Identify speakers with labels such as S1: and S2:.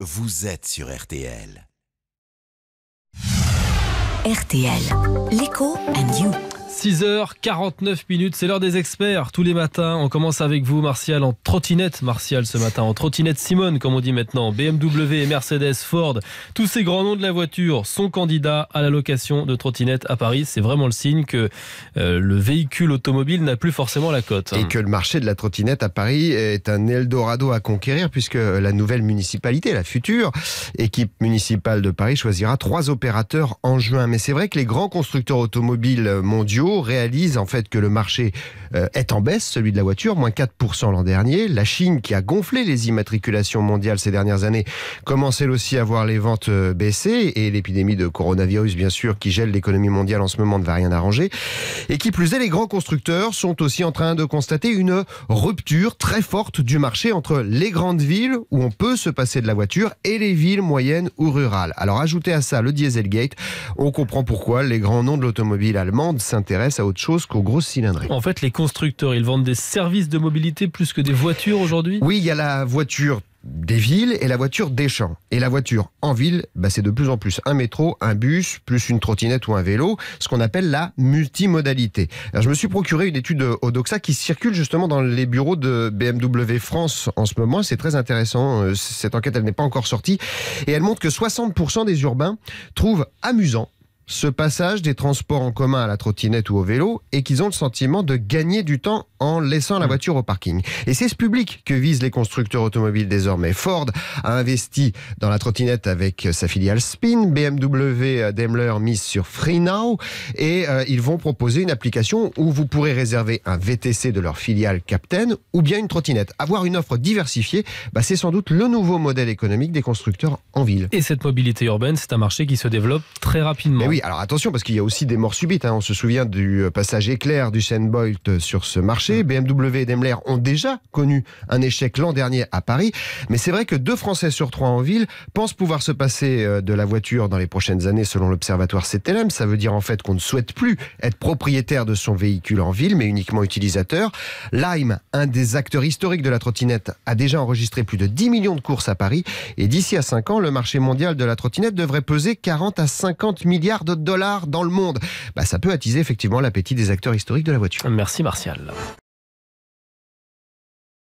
S1: Vous êtes sur RTL. RTL.
S2: L'écho and you. 6h49 minutes, c'est l'heure des experts. Tous les matins, on commence avec vous, Martial, en trottinette. Martial, ce matin, en trottinette Simone, comme on dit maintenant. BMW, Mercedes, Ford, tous ces grands noms de la voiture sont candidats à la location de trottinette à Paris. C'est vraiment le signe que euh, le véhicule automobile n'a plus forcément la cote.
S1: Et que le marché de la trottinette à Paris est un Eldorado à conquérir, puisque la nouvelle municipalité, la future équipe municipale de Paris, choisira trois opérateurs en juin. Mais c'est vrai que les grands constructeurs automobiles mondiaux réalise en fait que le marché euh, est en baisse, celui de la voiture, moins 4% l'an dernier. La Chine, qui a gonflé les immatriculations mondiales ces dernières années, commence elle aussi à voir les ventes euh, baisser et l'épidémie de coronavirus, bien sûr, qui gèle l'économie mondiale en ce moment, ne va rien arranger. Et qui plus est, les grands constructeurs sont aussi en train de constater une rupture très forte du marché entre les grandes villes où on peut se passer de la voiture et les villes moyennes ou rurales. Alors ajoutez à ça le Dieselgate, on comprend pourquoi les grands noms de l'automobile allemande s'intéressent à autre chose qu'aux grosses cylindrées.
S2: En fait, les constructeurs, ils vendent des
S1: services de mobilité plus que des voitures aujourd'hui Oui, il y a la voiture des villes et la voiture des champs. Et la voiture en ville, bah, c'est de plus en plus un métro, un bus, plus une trottinette ou un vélo, ce qu'on appelle la multimodalité. Alors je me suis procuré une étude DOXA qui circule justement dans les bureaux de BMW France en ce moment. C'est très intéressant. Euh, cette enquête, elle n'est pas encore sortie. Et elle montre que 60% des urbains trouvent amusant ce passage des transports en commun à la trottinette ou au vélo et qu'ils ont le sentiment de gagner du temps en laissant la mm. voiture au parking. Et c'est ce public que visent les constructeurs automobiles désormais. Ford a investi dans la trottinette avec euh, sa filiale Spin, BMW euh, Daimler mise sur FreeNow et euh, ils vont proposer une application où vous pourrez réserver un VTC de leur filiale Captain ou bien une trottinette. Avoir une offre diversifiée, bah, c'est sans doute le nouveau modèle économique des constructeurs en ville.
S2: Et cette mobilité urbaine, c'est un marché qui se développe très rapidement. Mais eh oui,
S1: alors attention, parce qu'il y a aussi des morts subites. Hein. On se souvient du euh, passage éclair du Shane Bolt euh, sur ce marché. Mm. BMW et Daimler ont déjà connu un échec l'an dernier à Paris. Mais c'est vrai que deux Français sur trois en ville pensent pouvoir se passer euh, de la voiture dans les prochaines années, selon l'Observatoire CTLM. Ça veut dire en fait qu'on ne souhaite plus être propriétaire de son véhicule en ville, mais uniquement utilisateur. Lime, un des acteurs historiques de la trottinette, a déjà enregistré plus de 10 millions de courses à Paris. Et d'ici à 5 ans, le marché mondial de la trottinette devrait peser 40 à 50 milliards de de dollars dans le monde. Bah, ça peut attiser effectivement l'appétit des acteurs historiques de la voiture. Merci Martial.